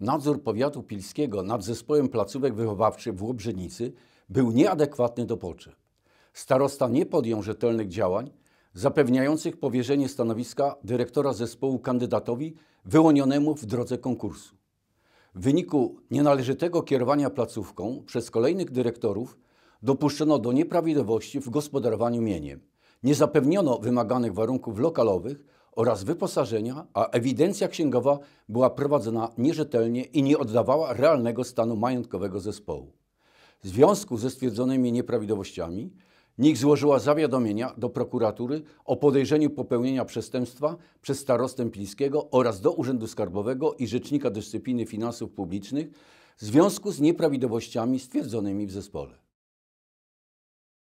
Nadzór powiatu pilskiego nad zespołem placówek wychowawczych w Łobrzynicy był nieadekwatny do potrzeb. Starosta nie podjął rzetelnych działań zapewniających powierzenie stanowiska dyrektora zespołu kandydatowi wyłonionemu w drodze konkursu. W wyniku nienależytego kierowania placówką przez kolejnych dyrektorów dopuszczono do nieprawidłowości w gospodarowaniu mieniem. Nie zapewniono wymaganych warunków lokalowych oraz wyposażenia, a ewidencja księgowa była prowadzona nierzetelnie i nie oddawała realnego stanu majątkowego zespołu. W związku ze stwierdzonymi nieprawidłowościami NIK złożyła zawiadomienia do prokuratury o podejrzeniu popełnienia przestępstwa przez starostę Pińskiego oraz do Urzędu Skarbowego i Rzecznika Dyscypliny Finansów Publicznych w związku z nieprawidłowościami stwierdzonymi w zespole.